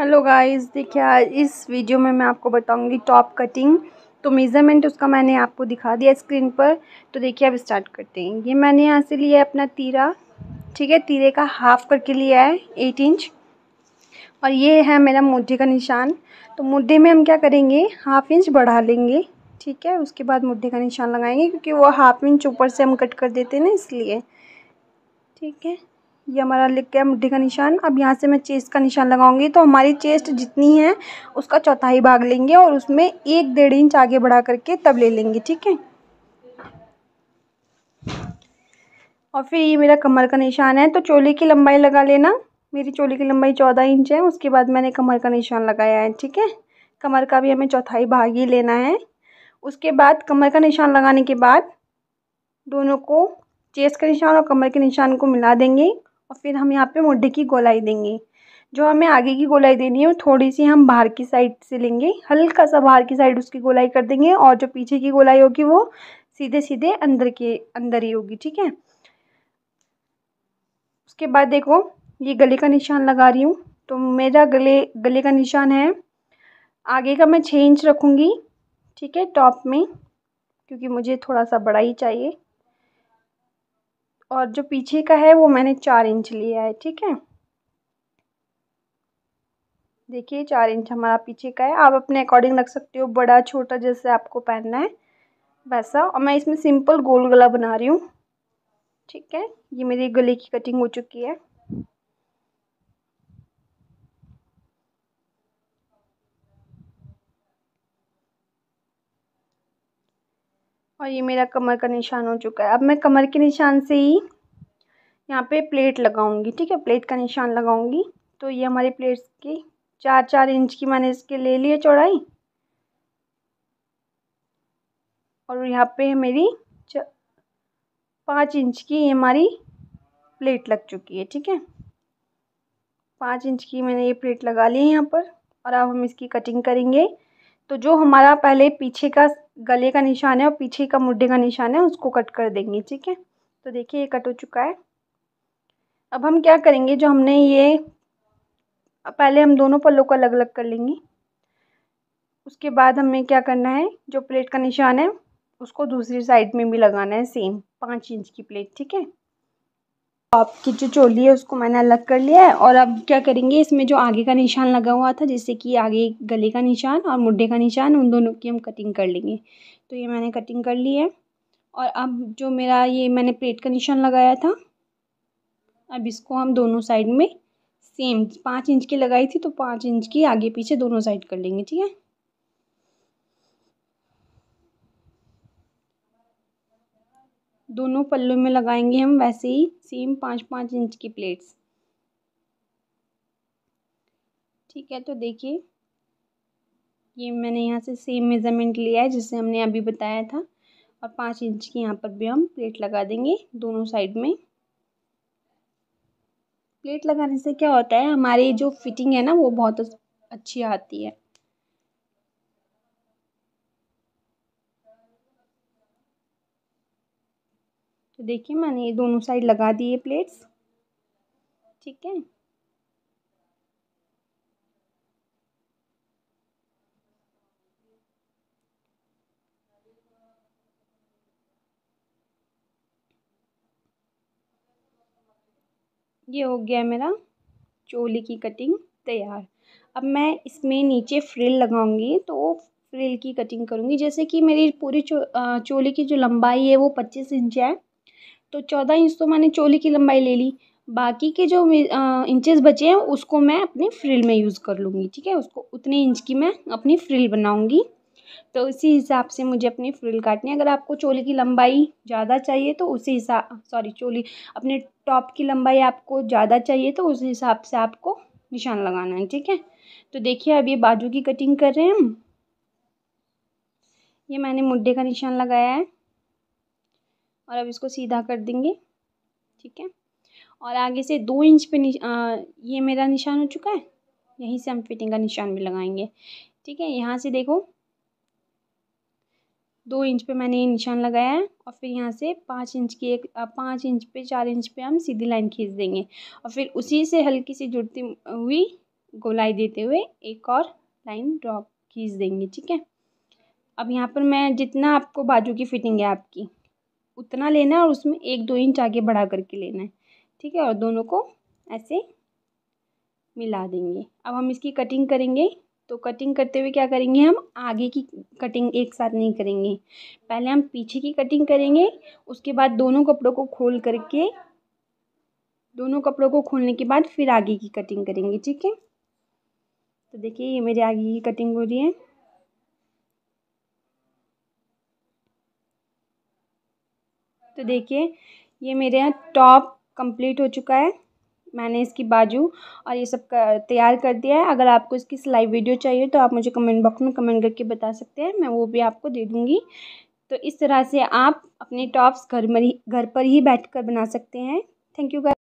hello guys देखिए आज इस वीडियो में मैं आपको बताऊंगी टॉप कटिंग तो मेज़रमेंट उसका मैंने आपको दिखा दिया स्क्रीन पर तो देखिए अब स्टार्ट करते हैं ये मैंने यहाँ से लिया है अपना तीरा ठीक है तीरे का हाफ करके लिया है एट इंच और ये है मेरा मुड्ढे का निशान तो मुड्ढे में हम क्या करेंगे हाफ इंच बढ़ा लेंगे ठीक है उसके बाद मुड्ढे का निशान लगाएंगे क्योंकि वो हाफ इंच ऊपर से हम कट कर देते हैं ना इसलिए ठीक है ये हमारा लिख के मुड्ढी का निशान अब यहाँ से मैं चेस्ट का निशान लगाऊंगी तो हमारी चेस्ट जितनी है उसका चौथाई भाग लेंगे और उसमें एक डेढ़ इंच आगे बढ़ा करके तब ले लेंगे ठीक है और फिर ये मेरा कमर का निशान है तो चोली की लंबाई लगा लेना मेरी चोली की लंबाई चौदह इंच है उसके बाद मैंने कमर का निशान लगाया है ठीक है कमर का भी हमें चौथाई भाग ही लेना है उसके बाद कमर का निशान लगाने के बाद दोनों को चेस्ट के निशान और कमर के निशान को मिला देंगे और फिर हम यहाँ पे मोढे की गोलाई देंगे जो हमें आगे की गोलाई देनी है वो थोड़ी सी हम बाहर की साइड से लेंगे हल्का सा बाहर की साइड उसकी गोलाई कर देंगे और जो पीछे की गोलाई होगी वो सीधे सीधे अंदर के अंदर ही होगी ठीक है उसके बाद देखो ये गले का निशान लगा रही हूँ तो मेरा गले गले का निशान है आगे का मैं छः इंच रखूँगी ठीक है टॉप में क्योंकि मुझे थोड़ा सा बड़ा ही चाहिए और जो पीछे का है वो मैंने चार इंच लिया है ठीक है देखिए चार इंच हमारा पीछे का है आप अपने अकॉर्डिंग रख सकते हो बड़ा छोटा जैसे आपको पहनना है वैसा और मैं इसमें सिंपल गोल गला बना रही हूँ ठीक है ये मेरी गले की कटिंग हो चुकी है और ये मेरा कमर का निशान हो चुका है अब मैं कमर के निशान से ही यहाँ पे प्लेट लगाऊंगी ठीक है प्लेट का निशान लगाऊंगी तो ये हमारी प्लेट्स की चार चार इंच की मैंने इसके ले लिए चौड़ाई और यहाँ पे मेरी पाँच इंच की ये हमारी प्लेट लग चुकी है ठीक है पाँच इंच की मैंने ये प्लेट लगा ली है यहाँ पर और अब हम इसकी कटिंग करेंगे तो जो हमारा पहले पीछे का गले का निशान है और पीछे का मुड्ढे का निशान है उसको कट कर देंगे ठीक है तो देखिए ये कट हो चुका है अब हम क्या करेंगे जो हमने ये पहले हम दोनों पल्लों को अलग अलग कर लेंगे उसके बाद हमें क्या करना है जो प्लेट का निशान है उसको दूसरी साइड में भी लगाना है सेम पाँच इंच की प्लेट ठीक है आपकी जो चोली है उसको मैंने अलग कर लिया है और अब क्या करेंगे इसमें जो आगे का निशान लगा हुआ था जैसे कि आगे गले का निशान और मुड्ढे का निशान उन दोनों की हम कटिंग कर लेंगे तो ये मैंने कटिंग कर ली है और अब जो मेरा ये मैंने प्लेट का निशान लगाया था अब इसको हम दोनों साइड में सेम पाँच इंच की लगाई थी तो पाँच इंच की आगे पीछे दोनों साइड कर लेंगे ठीक है दोनों पल्लों में लगाएंगे हम वैसे ही सेम पाँच पाँच इंच की प्लेट्स ठीक है तो देखिए ये मैंने यहाँ से सेम मेज़रमेंट लिया है जिसे हमने अभी बताया था और पाँच इंच की यहाँ पर भी हम प्लेट लगा देंगे दोनों साइड में प्लेट लगाने से क्या होता है हमारी जो फिटिंग है ना वो बहुत अच्छी आती है तो देखिए मैंने ये दोनों साइड लगा दिए प्लेट्स ठीक है ये हो गया मेरा चोली की कटिंग तैयार अब मैं इसमें नीचे फ्रिल लगाऊंगी तो फ्रिल की कटिंग करूंगी जैसे कि मेरी पूरी चो, चोली की जो लंबाई है वो पच्चीस इंच है तो चौदह इंच तो मैंने चोली की लंबाई ले ली बाकी के जो इंचेस बचे हैं उसको मैं अपनी फ्रिल में यूज़ कर लूँगी ठीक है उसको उतने इंच की मैं अपनी फ्रिल बनाऊँगी तो उसी हिसाब से मुझे अपनी फ्रिल काटनी है अगर आपको चोली की लंबाई ज़्यादा चाहिए तो उसी हिसाब सॉरी चोली अपने टॉप की लंबाई आपको ज़्यादा चाहिए तो उस हिसाब से आपको निशान लगाना है ठीक है तो देखिए अब ये बाजू की कटिंग कर रहे हैं हम ये मैंने मुड्ढे का निशान लगाया है और अब इसको सीधा कर देंगे ठीक है और आगे से दो इंच पे ये मेरा निशान हो चुका है यहीं से हम फिटिंग का निशान भी लगाएंगे ठीक है यहाँ से देखो दो इंच पे मैंने ये निशान लगाया है और फिर यहाँ से पाँच इंच की एक पाँच इंच पे चार इंच पे हम सीधी लाइन खींच देंगे और फिर उसी से हल्की सी जुड़ती हुई गोलाई देते हुए एक और लाइन ड्रॉप खींच देंगे ठीक है अब यहाँ पर मैं जितना आपको बाजू की फिटिंग है आपकी उतना लेना है और उसमें एक दो इंच आगे बढ़ा करके लेना है ठीक है और दोनों को ऐसे मिला देंगे अब हम इसकी कटिंग करेंगे तो कटिंग करते हुए क्या करेंगे हम आगे की कटिंग एक साथ नहीं करेंगे पहले हम पीछे की कटिंग करेंगे उसके बाद दोनों कपड़ों को खोल करके दोनों कपड़ों को खोलने के बाद फिर आगे की कटिंग करेंगे ठीक है तो देखिए ये मेरे आगे की कटिंग हो रही है तो देखिए ये मेरे यहाँ टॉप कंप्लीट हो चुका है मैंने इसकी बाजू और ये सब तैयार कर दिया है अगर आपको इसकी सिलाई वीडियो चाहिए तो आप मुझे कमेंट बॉक्स में कमेंट करके बता सकते हैं मैं वो भी आपको दे दूँगी तो इस तरह से आप अपने टॉप्स घर में ही घर पर ही बैठ कर बना सकते हैं थैंक यू